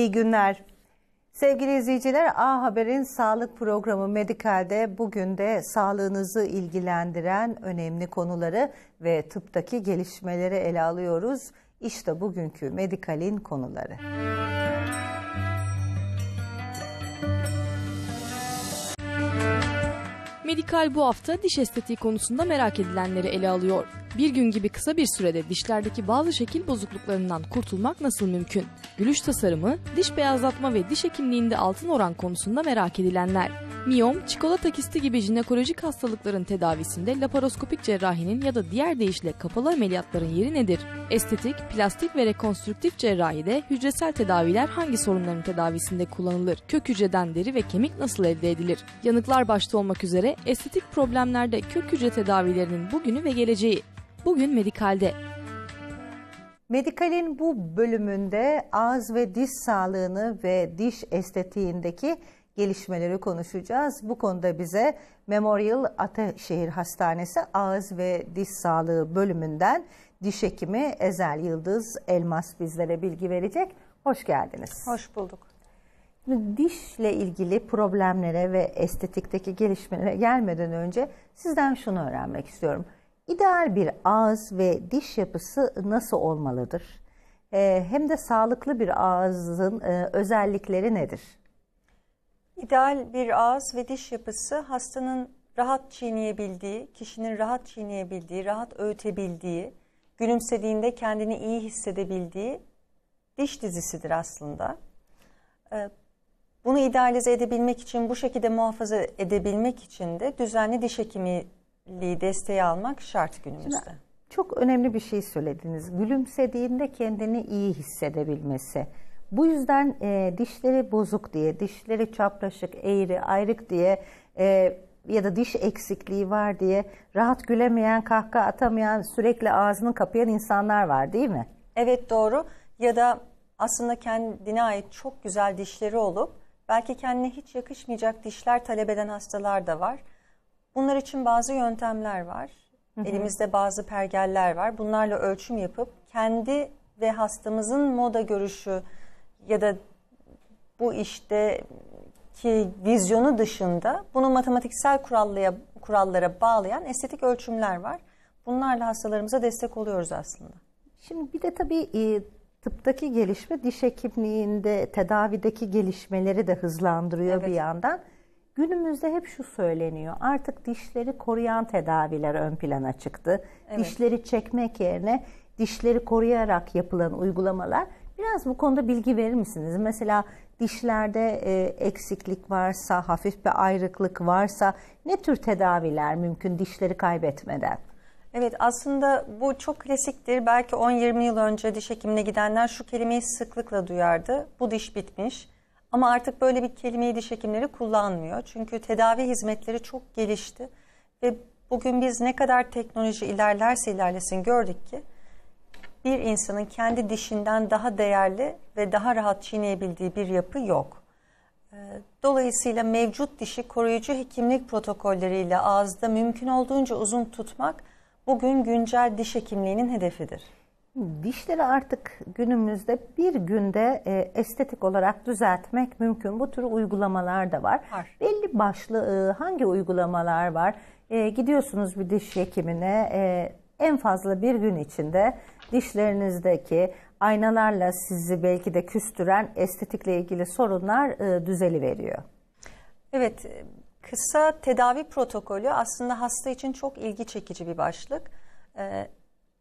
İyi günler. Sevgili izleyiciler, A Haber'in sağlık programı Medikal'de bugün de sağlığınızı ilgilendiren önemli konuları ve tıptaki gelişmeleri ele alıyoruz. İşte bugünkü Medikal'in konuları. Müzik Medikal bu hafta diş estetiği konusunda merak edilenleri ele alıyor. Bir gün gibi kısa bir sürede dişlerdeki bazı şekil bozukluklarından kurtulmak nasıl mümkün? Gülüş tasarımı, diş beyazlatma ve diş hekimliğinde altın oran konusunda merak edilenler. Miyom, çikolata kisti gibi jinekolojik hastalıkların tedavisinde laparoskopik cerrahinin ya da diğer deyişle kapalı ameliyatların yeri nedir? Estetik, plastik ve rekonstrüktif cerrahide hücresel tedaviler hangi sorunların tedavisinde kullanılır? Kök hücreden deri ve kemik nasıl elde edilir? Yanıklar başta olmak üzere estetik problemlerde kök hücre tedavilerinin bugünü ve geleceği. Bugün Medikal'de. Medikal'in bu bölümünde ağız ve diş sağlığını ve diş estetiğindeki gelişmeleri konuşacağız. Bu konuda bize Memorial Ataşehir Hastanesi Ağız ve Diş Sağlığı bölümünden diş hekimi Ezel Yıldız Elmas bizlere bilgi verecek. Hoş geldiniz. Hoş bulduk dişle ilgili problemlere ve estetikteki gelişmelere gelmeden önce sizden şunu öğrenmek istiyorum. İdeal bir ağız ve diş yapısı nasıl olmalıdır? Ee, hem de sağlıklı bir ağızın e, özellikleri nedir? İdeal bir ağız ve diş yapısı hastanın rahat çiğneyebildiği, kişinin rahat çiğneyebildiği, rahat öğütebildiği, gülümsediğinde kendini iyi hissedebildiği diş dizisidir aslında. Ee, bunu idealize edebilmek için, bu şekilde muhafaza edebilmek için de düzenli diş hekimiliği desteği almak şart günümüzde. Şimdi çok önemli bir şey söylediniz. Gülümsediğinde kendini iyi hissedebilmesi. Bu yüzden e, dişleri bozuk diye, dişleri çapraşık, eğri, ayrık diye e, ya da diş eksikliği var diye rahat gülemeyen, kahkaha atamayan, sürekli ağzını kapayan insanlar var değil mi? Evet doğru. Ya da aslında kendine ait çok güzel dişleri olup Belki kendine hiç yakışmayacak dişler talep eden hastalar da var. Bunlar için bazı yöntemler var. Hı hı. Elimizde bazı pergeller var. Bunlarla ölçüm yapıp kendi ve hastamızın moda görüşü ya da bu işte ki vizyonu dışında bunu matematiksel kurallara, kurallara bağlayan estetik ölçümler var. Bunlarla hastalarımıza destek oluyoruz aslında. Şimdi bir de tabii e, Tıptaki gelişme diş hekimliğinde tedavideki gelişmeleri de hızlandırıyor evet. bir yandan. Günümüzde hep şu söyleniyor. Artık dişleri koruyan tedaviler ön plana çıktı. Evet. Dişleri çekmek yerine dişleri koruyarak yapılan uygulamalar. Biraz bu konuda bilgi verir misiniz? Mesela dişlerde e, eksiklik varsa, hafif bir ayrıklık varsa ne tür tedaviler mümkün dişleri kaybetmeden? Evet aslında bu çok klasiktir. Belki 10-20 yıl önce diş hekimine gidenler şu kelimeyi sıklıkla duyardı. Bu diş bitmiş. Ama artık böyle bir kelimeyi diş hekimleri kullanmıyor. Çünkü tedavi hizmetleri çok gelişti. Ve bugün biz ne kadar teknoloji ilerlerse ilerlesin gördük ki bir insanın kendi dişinden daha değerli ve daha rahat çiğneyebildiği bir yapı yok. Ee, dolayısıyla mevcut dişi koruyucu hekimlik protokolleriyle ağızda mümkün olduğunca uzun tutmak bugün güncel diş hekimliğinin hedefidir? Dişleri artık günümüzde bir günde e, estetik olarak düzeltmek mümkün. Bu tür uygulamalar da var. var. Belli başlı e, hangi uygulamalar var? E, gidiyorsunuz bir diş hekimine e, en fazla bir gün içinde dişlerinizdeki aynalarla sizi belki de küstüren estetikle ilgili sorunlar e, düzeli veriyor. Evet Kısa tedavi protokolü aslında hasta için çok ilgi çekici bir başlık. E,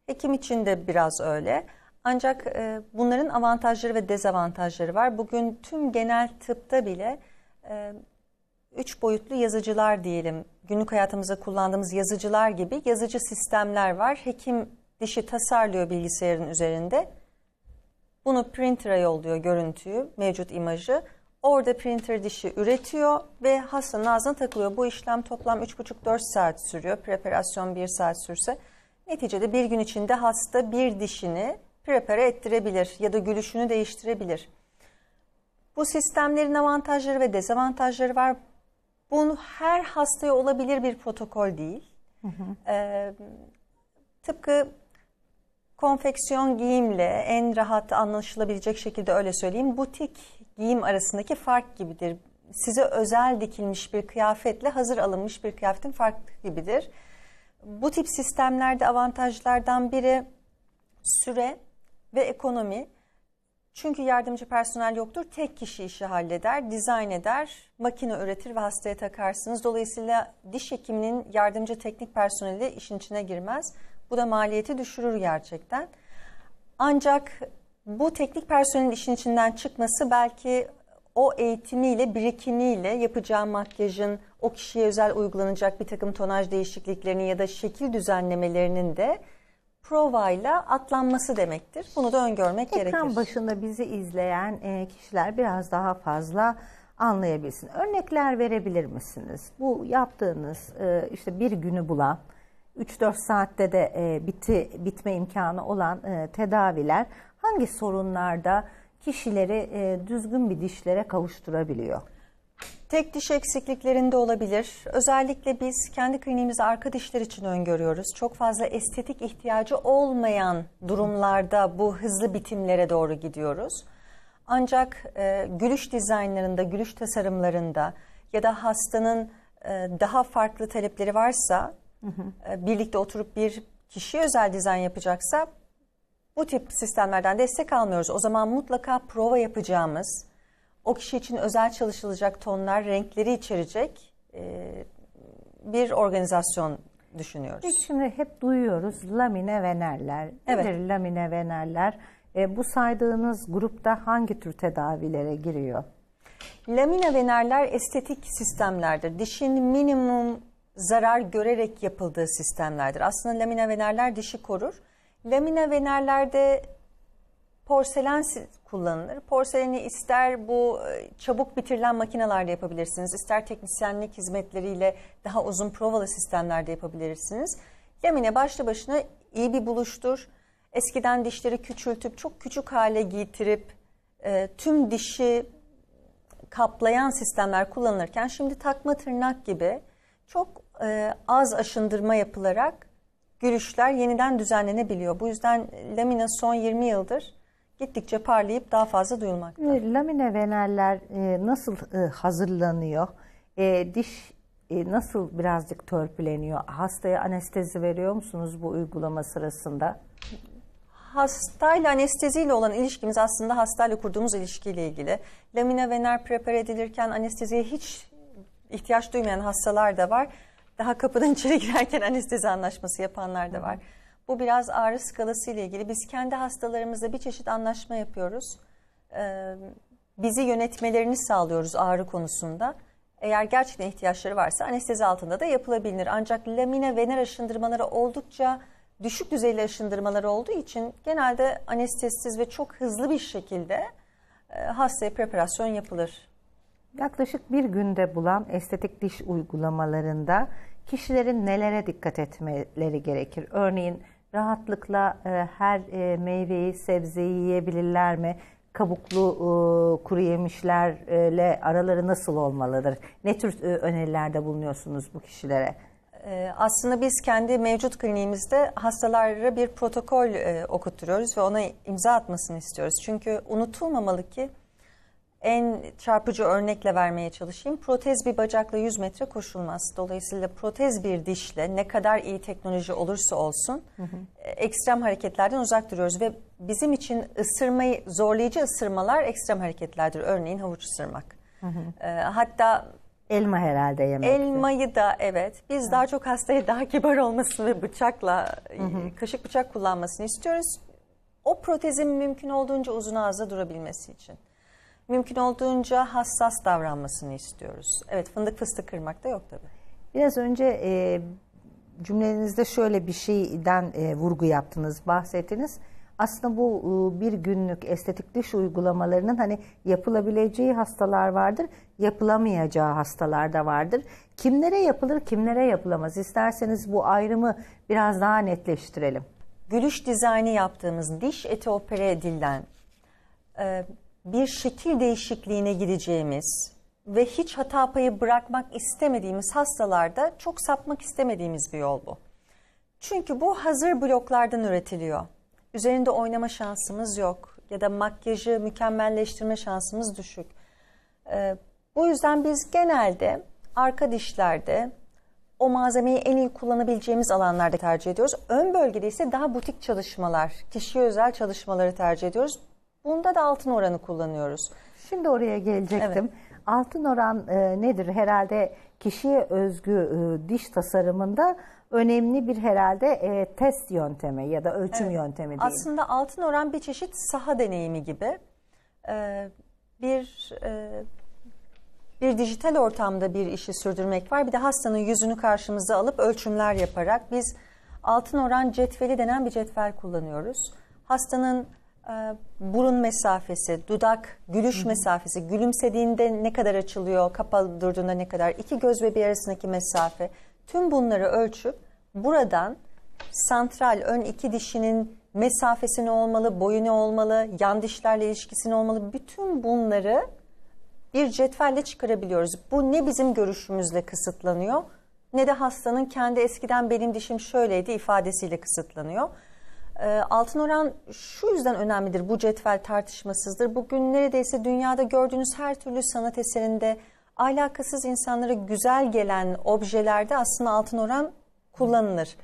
hekim için de biraz öyle. Ancak e, bunların avantajları ve dezavantajları var. Bugün tüm genel tıpta bile e, üç boyutlu yazıcılar diyelim, günlük hayatımızda kullandığımız yazıcılar gibi yazıcı sistemler var. Hekim dişi tasarlıyor bilgisayarın üzerinde. Bunu printer'a yolluyor görüntüyü, mevcut imajı. Orada printer dişi üretiyor ve hastanın ağzına takılıyor. Bu işlem toplam 3,5-4 saat sürüyor. Preparasyon 1 saat sürse. Neticede bir gün içinde hasta bir dişini prepare ettirebilir ya da gülüşünü değiştirebilir. Bu sistemlerin avantajları ve dezavantajları var. Bunu her hastaya olabilir bir protokol değil. Ee, tıpkı konfeksiyon giyimle en rahat anlaşılabilecek şekilde öyle söyleyeyim butik giyim arasındaki fark gibidir. Size özel dikilmiş bir kıyafetle hazır alınmış bir kıyafetin farkı gibidir. Bu tip sistemlerde avantajlardan biri süre ve ekonomi. Çünkü yardımcı personel yoktur. Tek kişi işi halleder, dizayn eder, makine üretir ve hastaya takarsınız. Dolayısıyla diş hekiminin yardımcı teknik personeli işin içine girmez. Bu da maliyeti düşürür gerçekten. Ancak bu teknik personelin işin içinden çıkması belki o eğitimiyle, birikimiyle yapacağı makyajın o kişiye özel uygulanacak bir takım tonaj değişikliklerinin ya da şekil düzenlemelerinin de provayla atlanması demektir. Bunu da öngörmek Ekran gerekir. Ekran başında bizi izleyen e, kişiler biraz daha fazla anlayabilsin. Örnekler verebilir misiniz? Bu yaptığınız e, işte bir günü bulan 3-4 saatte de e, biti bitme imkanı olan e, tedaviler hangi sorunlarda kişileri e, düzgün bir dişlere kavuşturabiliyor? Tek diş eksikliklerinde olabilir. Özellikle biz kendi kliniğimizde arka dişler için öngörüyoruz. Çok fazla estetik ihtiyacı olmayan durumlarda bu hızlı bitimlere doğru gidiyoruz. Ancak e, gülüş dizaynlarında, gülüş tasarımlarında ya da hastanın e, daha farklı talepleri varsa ee, birlikte oturup bir kişi özel dizayn yapacaksa bu tip sistemlerden destek almıyoruz. O zaman mutlaka prova yapacağımız, o kişi için özel çalışılacak tonlar, renkleri içerecek e, bir organizasyon düşünüyoruz. Biz şimdi hep duyuyoruz lamine venerler. Evet. Nedir lamine venerler? E, bu saydığınız grupta hangi tür tedavilere giriyor? Lamina venerler estetik sistemlerdir. Dişin minimum zarar görerek yapıldığı sistemlerdir. Aslında lamina venerler dişi korur. Lamina venerlerde porselen kullanılır. Porseleni ister bu e, çabuk bitirilen makinelerle yapabilirsiniz, ister teknisyenlik hizmetleriyle daha uzun provalı sistemlerde yapabilirsiniz. Lamina başlı başına iyi bir buluştur. Eskiden dişleri küçültüp çok küçük hale getirip e, tüm dişi kaplayan sistemler kullanılırken şimdi takma tırnak gibi çok e, az aşındırma yapılarak görüşler yeniden düzenlenebiliyor. Bu yüzden lamina son 20 yıldır gittikçe parlayıp daha fazla duyulmakta. Lamine veneller e, nasıl e, hazırlanıyor? E, diş e, nasıl birazcık törpüleniyor? Hastaya anestezi veriyor musunuz bu uygulama sırasında? Hastayla anesteziyle olan ilişkimiz aslında hastayla kurduğumuz ilişkiyle ilgili. Lamina vener prepar edilirken anesteziye hiç ihtiyaç duymayan hastalar da var daha kapıdan içeri girerken anestezi anlaşması yapanlar da var. Bu biraz ağrı skalası ile ilgili. Biz kendi hastalarımızla bir çeşit anlaşma yapıyoruz. Ee, bizi yönetmelerini sağlıyoruz ağrı konusunda. Eğer gerçekten ihtiyaçları varsa anestezi altında da yapılabilir. Ancak lamine vener aşındırmaları oldukça düşük düzeyli aşındırmaları olduğu için genelde anestezsiz ve çok hızlı bir şekilde e, hastaya preparasyon yapılır. Yaklaşık bir günde bulan estetik diş uygulamalarında kişilerin nelere dikkat etmeleri gerekir? Örneğin rahatlıkla e, her e, meyveyi, sebzeyi yiyebilirler mi? Kabuklu e, kuru yemişlerle araları nasıl olmalıdır? Ne tür e, önerilerde bulunuyorsunuz bu kişilere? E, aslında biz kendi mevcut kliniğimizde hastalara bir protokol e, okutturuyoruz ve ona imza atmasını istiyoruz. Çünkü unutulmamalı ki en çarpıcı örnekle vermeye çalışayım. Protez bir bacakla 100 metre koşulmaz. Dolayısıyla protez bir dişle ne kadar iyi teknoloji olursa olsun hı hı. E, ekstrem hareketlerden uzak duruyoruz ve bizim için ısırmayı zorlayıcı ısırmalar ekstrem hareketlerdir. Örneğin havuç ısırmak. Hı hı. E, hatta elma herhalde yemek. Elmayı da evet. Biz hı. daha çok hastaya daha kibar olmasını ve bıçakla hı hı. E, kaşık bıçak kullanmasını istiyoruz. O protezin mümkün olduğunca uzun ağızda durabilmesi için mümkün olduğunca hassas davranmasını istiyoruz. Evet fındık fıstık kırmak da yok tabii. Biraz önce e, cümlenizde şöyle bir şeyden e, vurgu yaptınız, bahsettiniz. Aslında bu e, bir günlük estetik diş uygulamalarının hani yapılabileceği hastalar vardır, yapılamayacağı hastalar da vardır. Kimlere yapılır, kimlere yapılamaz? İsterseniz bu ayrımı biraz daha netleştirelim. Gülüş dizaynı yaptığımız diş eti opere edilen e, bir şekil değişikliğine gideceğimiz ve hiç hata payı bırakmak istemediğimiz hastalarda çok sapmak istemediğimiz bir yol bu. Çünkü bu hazır bloklardan üretiliyor. Üzerinde oynama şansımız yok ya da makyajı mükemmelleştirme şansımız düşük. Ee, bu yüzden biz genelde arka dişlerde o malzemeyi en iyi kullanabileceğimiz alanlarda tercih ediyoruz. Ön bölgede ise daha butik çalışmalar, kişiye özel çalışmaları tercih ediyoruz. Bunda da altın oranı kullanıyoruz. Şimdi oraya gelecektim. Evet. Altın oran e, nedir? Herhalde kişiye özgü e, diş tasarımında önemli bir herhalde e, test yöntemi ya da ölçüm evet. yöntemi değil. Aslında altın oran bir çeşit saha deneyimi gibi. E, bir e, bir dijital ortamda bir işi sürdürmek var. Bir de hastanın yüzünü karşımıza alıp ölçümler yaparak biz altın oran cetveli denen bir cetvel kullanıyoruz. Hastanın ee, burun mesafesi, dudak, gülüş mesafesi, gülümsediğinde ne kadar açılıyor, kapalı durduğunda ne kadar, iki göz bebeği arasındaki mesafe. Tüm bunları ölçüp buradan santral ön iki dişinin mesafesi ne olmalı, boyu ne olmalı, yan dişlerle ilişkisi ne olmalı, bütün bunları bir cetvelle çıkarabiliyoruz. Bu ne bizim görüşümüzle kısıtlanıyor ne de hastanın kendi eskiden benim dişim şöyleydi ifadesiyle kısıtlanıyor. Ee, altın oran şu yüzden önemlidir, bu cetvel tartışmasızdır. Bugün neredeyse dünyada gördüğünüz her türlü sanat eserinde alakasız insanlara güzel gelen objelerde aslında altın oran kullanılır.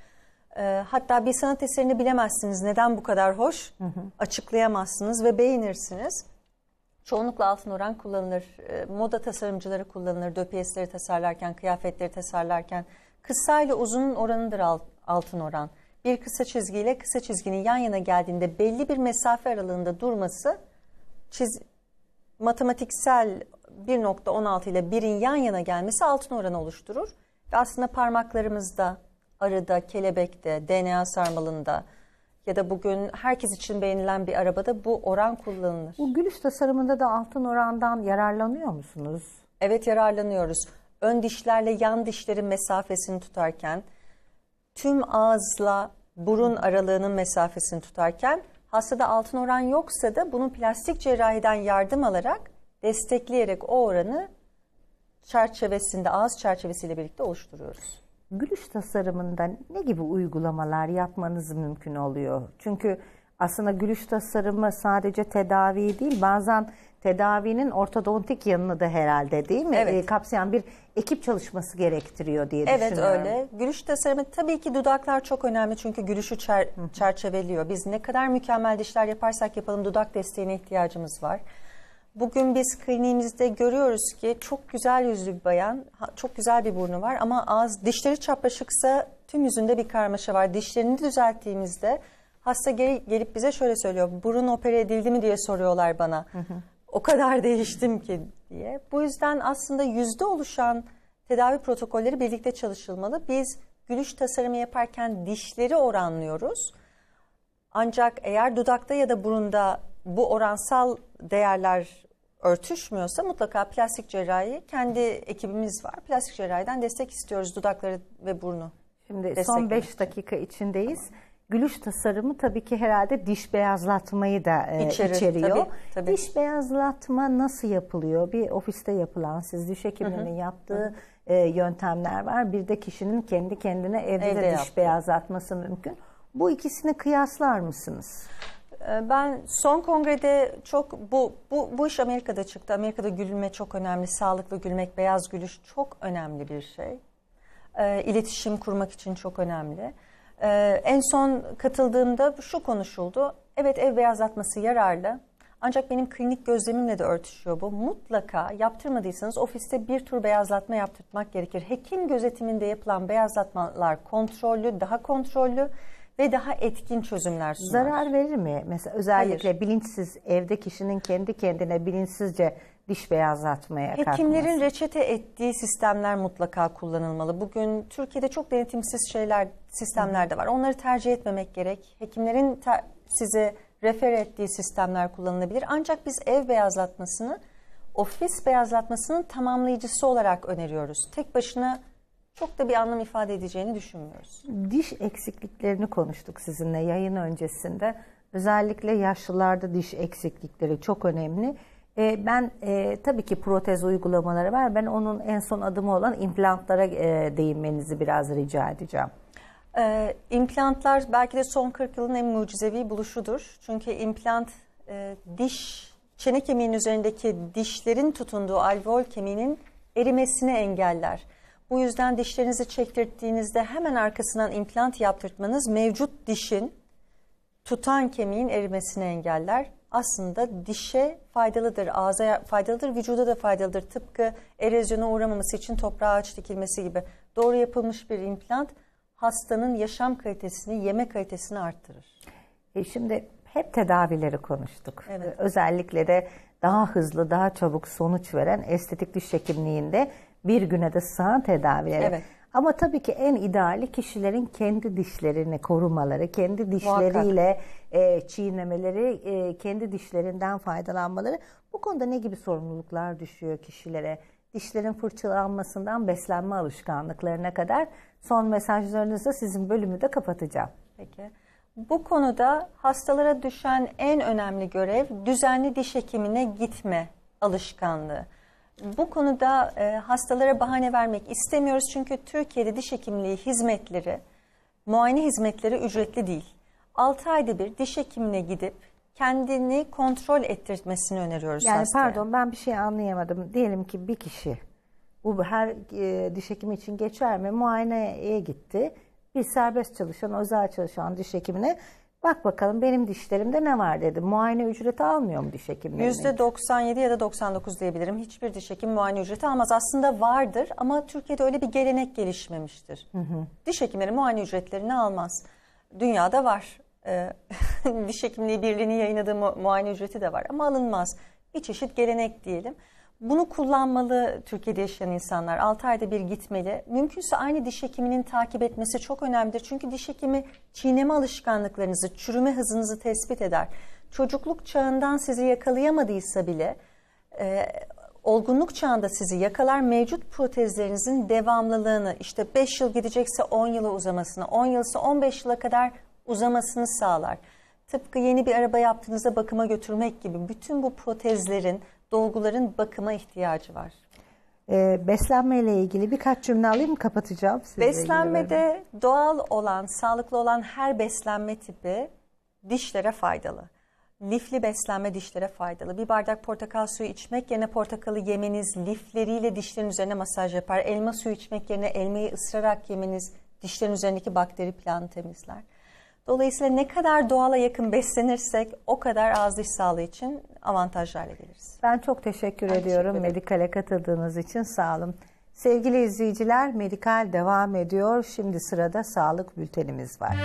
Ee, hatta bir sanat eserini bilemezsiniz neden bu kadar hoş açıklayamazsınız ve beğenirsiniz. Çoğunlukla altın oran kullanılır. Ee, moda tasarımcıları kullanılır. Döpiyesleri tasarlarken, kıyafetleri tasarlarken. Kısa ile uzunun oranıdır altın oran bir kısa çizgiyle kısa çizginin yan yana geldiğinde belli bir mesafe aralığında durması çiz, matematiksel 1.16 ile 1'in yan yana gelmesi altın oranı oluşturur. Ve aslında parmaklarımızda, arıda, kelebekte, DNA sarmalında ya da bugün herkes için beğenilen bir arabada bu oran kullanılır. Bu gülüş tasarımında da altın orandan yararlanıyor musunuz? Evet yararlanıyoruz. Ön dişlerle yan dişlerin mesafesini tutarken, tüm ağızla burun aralığının mesafesini tutarken hastada altın oran yoksa da bunu plastik cerrahiden yardım alarak destekleyerek o oranı çerçevesinde ağız çerçevesiyle birlikte oluşturuyoruz. Gülüş tasarımında ne gibi uygulamalar yapmanız mümkün oluyor? Çünkü aslında gülüş tasarımı sadece tedavi değil bazen tedavinin ortodontik yanını da herhalde değil mi? Evet. E, kapsayan bir ekip çalışması gerektiriyor diye evet, düşünüyorum. Evet öyle. Gülüş tasarımı tabii ki dudaklar çok önemli çünkü gülüşü çer çerçeveliyor. Biz ne kadar mükemmel dişler yaparsak yapalım dudak desteğine ihtiyacımız var. Bugün biz kliniğimizde görüyoruz ki çok güzel yüzlü bir bayan, çok güzel bir burnu var ama ağız dişleri çapraşıksa tüm yüzünde bir karmaşa var. Dişlerini düzelttiğimizde Hasta geri, gelip bize şöyle söylüyor. Burun opere edildi mi diye soruyorlar bana. O kadar değiştim ki diye. Bu yüzden aslında yüzde oluşan tedavi protokolleri birlikte çalışılmalı. Biz gülüş tasarımı yaparken dişleri oranlıyoruz. Ancak eğer dudakta ya da burunda bu oransal değerler örtüşmüyorsa mutlaka plastik cerrahi kendi ekibimiz var. Plastik cerrahiden destek istiyoruz dudakları ve burnu. Şimdi son 5 dakika içindeyiz. Tamam. Gülüş tasarımı tabii ki herhalde diş beyazlatmayı da e, İçerir, içeriyor. Tabii, tabii. Diş beyazlatma nasıl yapılıyor? Bir ofiste yapılan, siz diş hekiminin Hı-hı. yaptığı Hı-hı. E, yöntemler var. Bir de kişinin kendi kendine evde, evde de diş yaptı. beyazlatması mümkün. Bu ikisini kıyaslar mısınız? E, ben son kongrede çok bu, bu bu iş Amerika'da çıktı. Amerika'da gülme çok önemli. Sağlıklı gülmek, beyaz gülüş çok önemli bir şey. E, iletişim kurmak için çok önemli. Ee, en son katıldığımda şu konuşuldu. Evet ev beyazlatması yararlı. Ancak benim klinik gözlemimle de örtüşüyor bu. Mutlaka yaptırmadıysanız ofiste bir tur beyazlatma yaptırmak gerekir. Hekim gözetiminde yapılan beyazlatmalar kontrollü, daha kontrollü ve daha etkin çözümler sunar. Zarar verir mi? Mesela özellikle Hayır. bilinçsiz evde kişinin kendi kendine bilinçsizce diş beyazlatmaya kalkması. Hekimlerin reçete ettiği sistemler mutlaka kullanılmalı. Bugün Türkiye'de çok denetimsiz şeyler sistemler de var. Onları tercih etmemek gerek. Hekimlerin ter, size refer ettiği sistemler kullanılabilir. Ancak biz ev beyazlatmasını ofis beyazlatmasının tamamlayıcısı olarak öneriyoruz. Tek başına çok da bir anlam ifade edeceğini düşünmüyoruz. Diş eksikliklerini konuştuk sizinle yayın öncesinde. Özellikle yaşlılarda diş eksiklikleri çok önemli. E, ben e, tabii ki protez uygulamaları var. Ben onun en son adımı olan implantlara e, değinmenizi biraz rica edeceğim. E, implantlar belki de son 40 yılın en mucizevi buluşudur. Çünkü implant e, diş, çene kemiğinin üzerindeki dişlerin tutunduğu alveol kemiğinin erimesini engeller. Bu yüzden dişlerinizi çektirttiğinizde hemen arkasından implant yaptırtmanız mevcut dişin tutan kemiğin erimesini engeller aslında dişe faydalıdır, ağza faydalıdır, vücuda da faydalıdır. Tıpkı erozyona uğramaması için toprağa ağaç dikilmesi gibi. Doğru yapılmış bir implant hastanın yaşam kalitesini, yeme kalitesini arttırır. E şimdi hep tedavileri konuştuk. Evet. E, özellikle de daha hızlı, daha çabuk sonuç veren estetik diş hekimliğinde bir güne de sığan tedavileri. Evet. Ama tabii ki en ideali kişilerin kendi dişlerini korumaları, kendi dişleriyle e, çiğnemeleri, e, kendi dişlerinden faydalanmaları. Bu konuda ne gibi sorumluluklar düşüyor kişilere? Dişlerin fırçalanmasından beslenme alışkanlıklarına kadar son mesajlarınızla sizin bölümü de kapatacağım. Peki. Bu konuda hastalara düşen en önemli görev düzenli diş hekimine gitme alışkanlığı bu konuda e, hastalara bahane vermek istemiyoruz. Çünkü Türkiye'de diş hekimliği hizmetleri, muayene hizmetleri ücretli değil. 6 ayda bir diş hekimine gidip kendini kontrol ettirtmesini öneriyoruz Yani hastaya. pardon ben bir şey anlayamadım. Diyelim ki bir kişi bu her e, diş hekimi için geçer mi? Muayeneye gitti. Bir serbest çalışan, özel çalışan diş hekimine Bak bakalım benim dişlerimde ne var dedi. Muayene ücreti almıyor mu diş hekimleri? %97 ya da 99 diyebilirim. Hiçbir diş hekimi muayene ücreti almaz. Aslında vardır ama Türkiye'de öyle bir gelenek gelişmemiştir. Hı hı. Diş hekimleri muayene ücretlerini almaz. Dünyada var. Ee, diş Hekimliği Birliği'nin yayınladığı muayene ücreti de var ama alınmaz. Bir çeşit gelenek diyelim. Bunu kullanmalı Türkiye'de yaşayan insanlar. 6 ayda bir gitmeli. Mümkünse aynı diş hekiminin takip etmesi çok önemlidir. Çünkü diş hekimi çiğneme alışkanlıklarınızı, çürüme hızınızı tespit eder. Çocukluk çağından sizi yakalayamadıysa bile e, olgunluk çağında sizi yakalar mevcut protezlerinizin devamlılığını işte 5 yıl gidecekse 10 yıla uzamasını, 10 yılsa 15 yıla kadar uzamasını sağlar. Tıpkı yeni bir araba yaptığınızda bakıma götürmek gibi bütün bu protezlerin dolguların bakıma ihtiyacı var. E, beslenmeyle ilgili birkaç cümle alayım mı kapatacağım. Beslenmede doğal olan, sağlıklı olan her beslenme tipi dişlere faydalı. Lifli beslenme dişlere faydalı. Bir bardak portakal suyu içmek yerine portakalı yemeniz lifleriyle dişlerin üzerine masaj yapar. Elma suyu içmek yerine elmayı ısırarak yemeniz dişlerin üzerindeki bakteri planı temizler. Dolayısıyla ne kadar doğala yakın beslenirsek o kadar ağız diş sağlığı için avantajlarla geliriz. Ben çok teşekkür ben ediyorum teşekkür Medikal'e katıldığınız için sağ olun. Sevgili izleyiciler Medikal devam ediyor. Şimdi sırada sağlık bültenimiz var.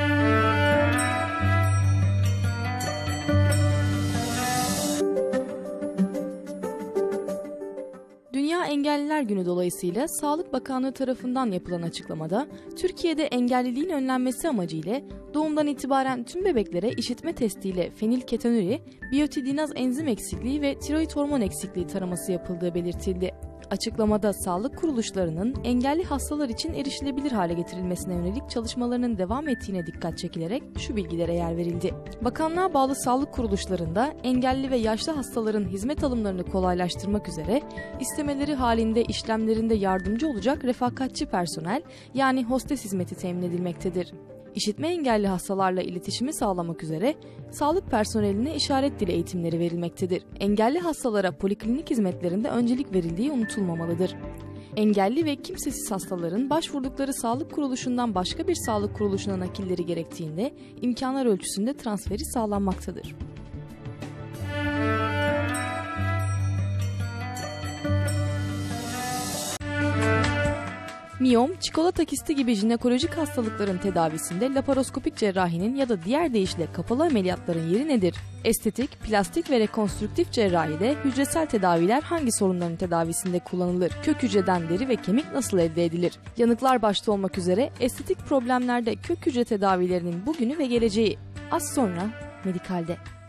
Engelliler Günü dolayısıyla Sağlık Bakanlığı tarafından yapılan açıklamada Türkiye'de engelliliğin önlenmesi amacıyla doğumdan itibaren tüm bebeklere işitme testiyle fenilketonuri, biyotidinaz enzim eksikliği ve tiroid hormon eksikliği taraması yapıldığı belirtildi. Açıklamada sağlık kuruluşlarının engelli hastalar için erişilebilir hale getirilmesine yönelik çalışmalarının devam ettiğine dikkat çekilerek şu bilgilere yer verildi. Bakanlığa bağlı sağlık kuruluşlarında engelli ve yaşlı hastaların hizmet alımlarını kolaylaştırmak üzere istemeleri halinde işlemlerinde yardımcı olacak refakatçi personel yani hostes hizmeti temin edilmektedir işitme engelli hastalarla iletişimi sağlamak üzere sağlık personeline işaret dili eğitimleri verilmektedir. Engelli hastalara poliklinik hizmetlerinde öncelik verildiği unutulmamalıdır. Engelli ve kimsesiz hastaların başvurdukları sağlık kuruluşundan başka bir sağlık kuruluşuna nakilleri gerektiğinde imkanlar ölçüsünde transferi sağlanmaktadır. miyom, çikolata kisti gibi jinekolojik hastalıkların tedavisinde laparoskopik cerrahinin ya da diğer deyişle kapalı ameliyatların yeri nedir? Estetik, plastik ve rekonstrüktif cerrahide hücresel tedaviler hangi sorunların tedavisinde kullanılır? Kök hücreden deri ve kemik nasıl elde edilir? Yanıklar başta olmak üzere estetik problemlerde kök hücre tedavilerinin bugünü ve geleceği. Az sonra Medikal'de.